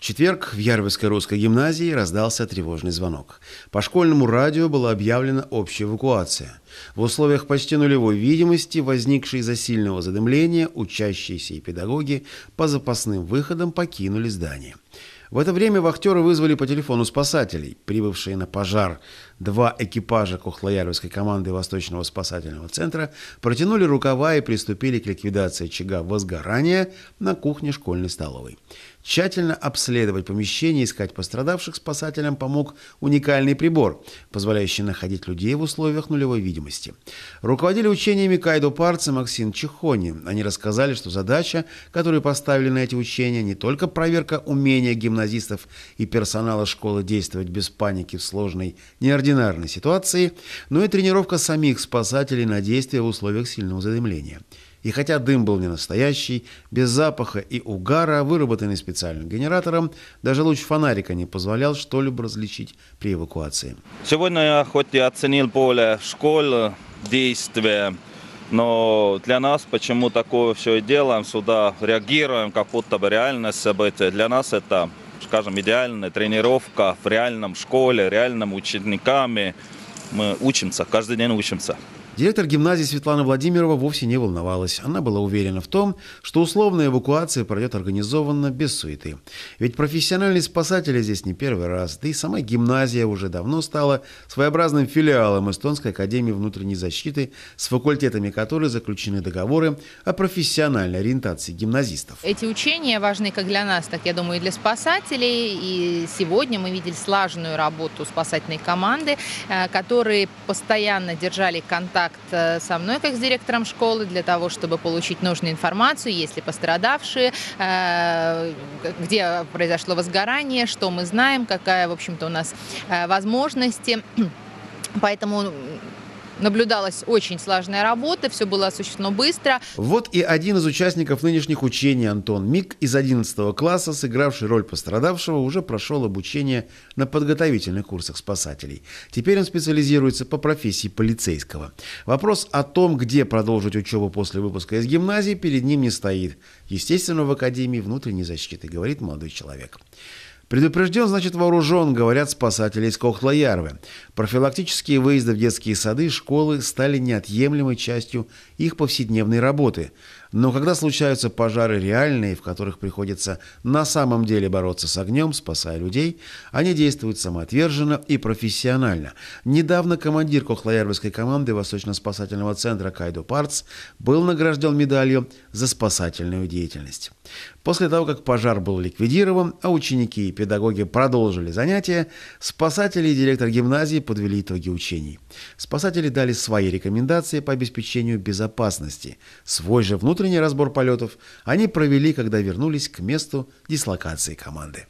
В четверг в Ярвской русской гимназии раздался тревожный звонок. По школьному радио была объявлена общая эвакуация. В условиях почти нулевой видимости, возникшей из-за сильного задымления, учащиеся и педагоги по запасным выходам покинули здание. В это время вахтеры вызвали по телефону спасателей, прибывшие на пожар два экипажа Кухлоярвской команды Восточного спасательного центра протянули рукава и приступили к ликвидации очага возгорания на кухне школьной столовой. Тщательно обследовать помещение и искать пострадавших спасателям помог уникальный прибор, позволяющий находить людей в условиях нулевой видимости. Руководили учениями Кайдо Парц и Максим Чехони. Они рассказали, что задача, которую поставили на эти учения, не только проверка умения гимназистов и персонала школы действовать без паники в сложной неординарной неординарной ситуации, но и тренировка самих спасателей на действия в условиях сильного задымления. И хотя дым был не настоящий, без запаха и угара, выработанный специальным генератором, даже луч фонарика не позволял что-либо различить при эвакуации. Сегодня я хоть и оценил более школ, э, действия, но для нас, почему такое все и делаем, сюда реагируем, как будто бы реальность события, для нас это скажем, идеальная тренировка в реальном школе, реальным учениками. Мы учимся, каждый день учимся. Директор гимназии Светлана Владимирова вовсе не волновалась. Она была уверена в том, что условная эвакуация пройдет организованно, без суеты. Ведь профессиональные спасатели здесь не первый раз, да и сама гимназия уже давно стала своеобразным филиалом Эстонской академии внутренней защиты, с факультетами которой заключены договоры о профессиональной ориентации гимназистов. Эти учения важны как для нас, так я думаю, и для спасателей. И сегодня мы видели слаженную работу спасательной команды, э, которые постоянно держали контакт контакт э, со мной как с директором школы для того, чтобы получить нужную информацию, если пострадавшие, э, где произошло возгорание, что мы знаем, какая, в общем-то, у нас э, возможности. Поэтому Наблюдалась очень сложная работа, все было осуществлено быстро. Вот и один из участников нынешних учений Антон Мик из 11 класса, сыгравший роль пострадавшего, уже прошел обучение на подготовительных курсах спасателей. Теперь он специализируется по профессии полицейского. Вопрос о том, где продолжить учебу после выпуска из гимназии, перед ним не стоит. Естественно, в Академии внутренней защиты, говорит молодой человек. Предупрежден, значит вооружен, говорят спасатели из Кохлоярвы. Профилактические выезды в детские сады школы стали неотъемлемой частью их повседневной работы. Но когда случаются пожары реальные, в которых приходится на самом деле бороться с огнем, спасая людей, они действуют самоотверженно и профессионально. Недавно командир Кохлоярвской команды Восточно-спасательного центра Кайду Парц был награжден медалью за спасательную деятельность. После того, как пожар был ликвидирован, а ученики и педагоги продолжили занятия, спасатели и директор гимназии подвели итоги учений. Спасатели дали свои рекомендации по обеспечению безопасности. Свой же внутренний разбор полетов они провели, когда вернулись к месту дислокации команды.